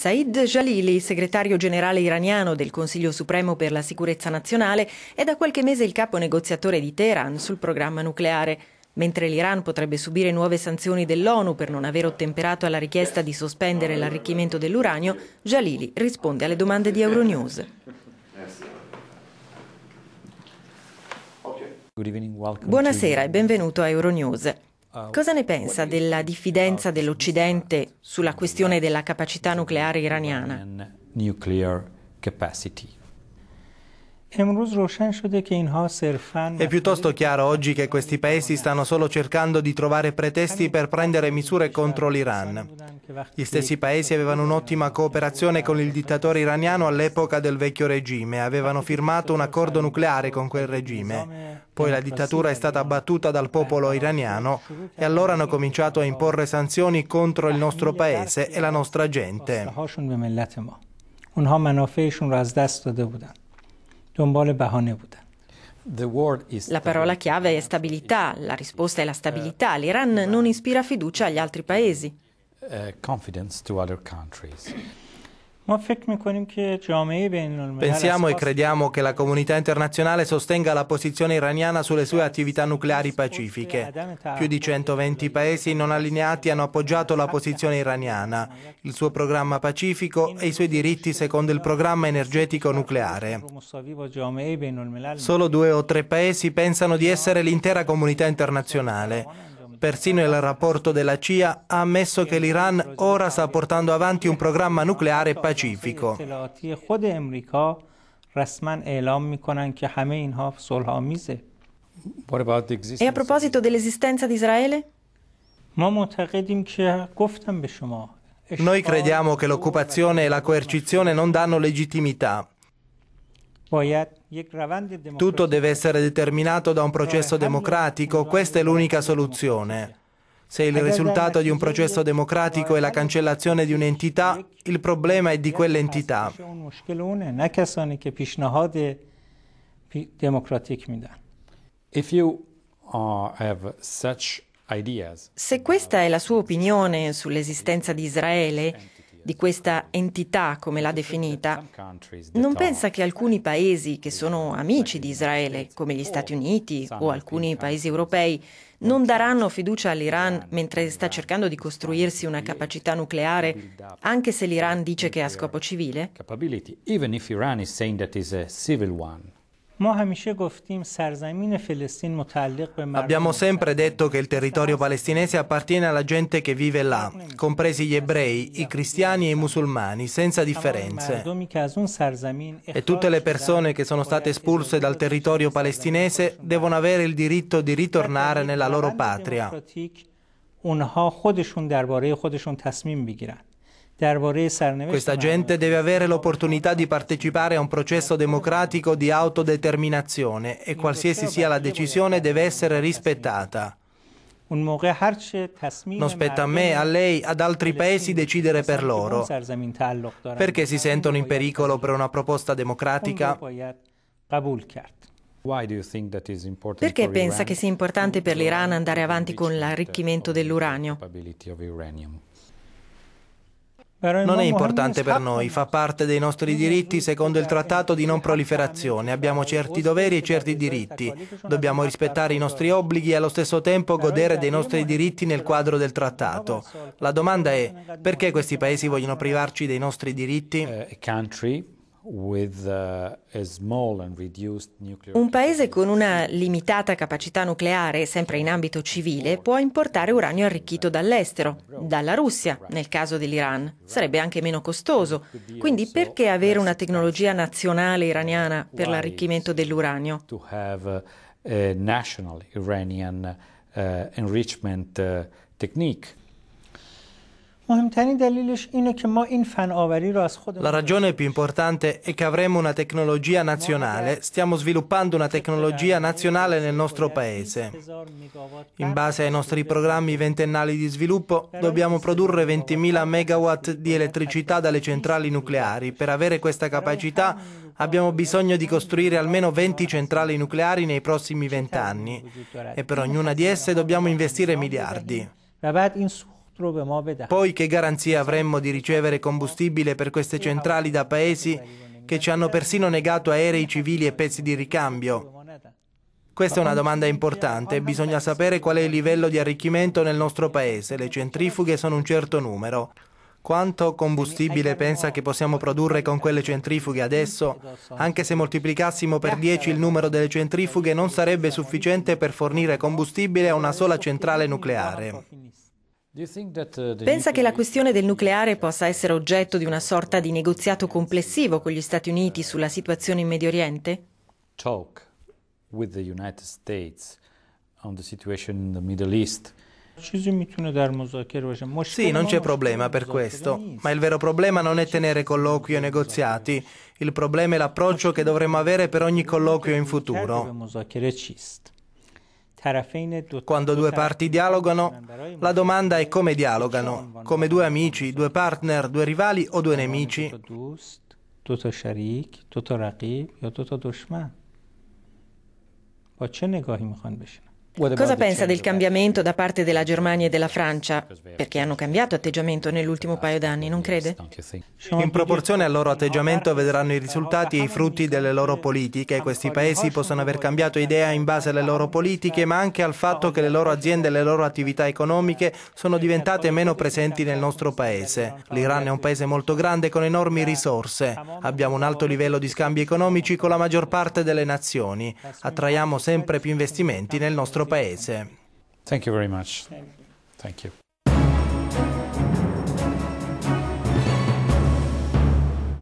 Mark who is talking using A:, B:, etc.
A: Said Jalili, segretario generale iraniano del Consiglio Supremo per la Sicurezza Nazionale, è da qualche mese il capo negoziatore di Teheran sul programma nucleare. Mentre l'Iran potrebbe subire nuove sanzioni dell'ONU per non aver ottemperato alla richiesta di sospendere l'arricchimento dell'uranio, Jalili risponde alle domande di Euronews. Buonasera e benvenuto a Euronews. Cosa ne pensa della diffidenza dell'Occidente sulla questione della capacità nucleare iraniana?
B: È piuttosto chiaro oggi che questi paesi stanno solo cercando di trovare pretesti per prendere misure contro l'Iran. Gli stessi paesi avevano un'ottima cooperazione con il dittatore iraniano all'epoca del vecchio regime, avevano firmato un accordo nucleare con quel regime. Poi la dittatura è stata abbattuta dal popolo iraniano e allora hanno cominciato a imporre sanzioni contro il nostro paese e la nostra gente.
C: اونها منافعشون رو از دست داده بودند دنبال بهانه بودن
A: La parola chiave è stabilità, la risposta è la stabilità. L'Iran non ispira fiducia agli altri paesi.
C: Pensiamo e
B: crediamo che la comunità internazionale sostenga la posizione iraniana sulle sue attività nucleari pacifiche. Più di 120 paesi non allineati hanno appoggiato la posizione iraniana, il suo programma pacifico e i suoi diritti secondo il programma energetico nucleare. Solo due o tre paesi pensano di essere l'intera comunità internazionale. Persino il rapporto della CIA ha ammesso che l'Iran ora sta portando avanti un programma nucleare pacifico.
C: E
A: a proposito dell'esistenza di Israele?
C: Noi
B: crediamo che l'occupazione e la coercizione non danno legittimità. Tutto deve essere determinato da un processo democratico, questa è l'unica soluzione. Se il risultato di un processo democratico è la cancellazione di un'entità, il problema è di quell'entità.
A: Se questa è la sua opinione sull'esistenza di Israele, di questa entità, come l'ha definita, non pensa che alcuni paesi che sono amici di Israele, come gli Stati Uniti o alcuni paesi europei, non daranno fiducia all'Iran mentre sta cercando di costruirsi una capacità nucleare, anche se l'Iran dice che è a scopo civile?
C: Abbiamo
B: sempre detto che il territorio palestinese appartiene alla gente che vive là, compresi gli ebrei, i cristiani e i musulmani, senza differenze. E tutte le persone che sono state espulse dal territorio palestinese devono avere il diritto di ritornare nella loro patria.
C: اونها خودشون درباره خودشون تصمیم
B: بگیرن questa gente deve avere l'opportunità di partecipare a un processo democratico di autodeterminazione e qualsiasi sia la decisione deve essere rispettata.
C: Non spetta a me,
B: a lei, ad altri paesi decidere per loro, perché si sentono in pericolo per una proposta democratica. Perché pensa che
A: sia importante per l'Iran andare avanti con l'arricchimento dell'uranio? Non è importante per
B: noi, fa parte dei nostri diritti secondo il trattato di non proliferazione. Abbiamo certi doveri e certi diritti. Dobbiamo rispettare i nostri obblighi e allo stesso tempo godere dei nostri diritti nel quadro del trattato. La domanda è perché questi paesi vogliono privarci dei nostri diritti? Eh,
D: Uh, Un
A: paese con una limitata capacità nucleare, sempre in ambito civile, può importare uranio arricchito dall'estero, dalla Russia, nel caso dell'Iran. Sarebbe anche meno costoso. Quindi perché avere una tecnologia nazionale iraniana per l'arricchimento dell'uranio?
D: national Iranian uh, enrichment uh,
B: technique. La ragione più importante è che avremo una tecnologia nazionale, stiamo sviluppando una tecnologia nazionale nel nostro paese. In base ai nostri programmi ventennali di sviluppo dobbiamo produrre 20.000 megawatt di elettricità dalle centrali nucleari. Per avere questa capacità abbiamo bisogno di costruire almeno 20 centrali nucleari nei prossimi vent'anni e per ognuna di esse dobbiamo investire miliardi. Poi che garanzia avremmo di ricevere combustibile per queste centrali da paesi che ci hanno persino negato aerei civili e pezzi di ricambio? Questa è una domanda importante, bisogna sapere qual è il livello di arricchimento nel nostro paese, le centrifughe sono un certo numero. Quanto combustibile pensa che possiamo produrre con quelle centrifughe adesso? Anche se moltiplicassimo per 10 il numero delle centrifughe non sarebbe sufficiente per fornire combustibile a una sola centrale nucleare.
D: Uh,
A: Pensa che la questione del nucleare possa essere oggetto di una sorta di negoziato complessivo con gli Stati Uniti sulla situazione in Medio Oriente?
D: Talk with the United States on the situation in the Middle East.
A: Sì,
B: non c'è problema per questo, ma il vero problema non è tenere colloqui o negoziati, il problema è l'approccio che dovremmo avere per ogni colloquio in futuro. Quando due parti dialogano, la domanda è come dialogano, come due amici, due partner, due rivali o due nemici.
A: با چه
C: نگاهی میخوان بشینن Cosa pensa del
A: cambiamento da parte della Germania e della Francia? Perché hanno cambiato atteggiamento nell'ultimo paio d'anni, non crede?
B: In proporzione al loro atteggiamento vedranno i risultati e i frutti delle loro politiche. Questi paesi possono aver cambiato idea in base alle loro politiche, ma anche al fatto che le loro aziende e le loro attività economiche sono diventate meno presenti nel nostro paese. L'Iran è un paese molto grande con enormi risorse. Abbiamo un alto livello di scambi economici con la maggior parte delle nazioni. Attraiamo sempre più investimenti nel nostro paese. paese. Thank you very much. Thank you.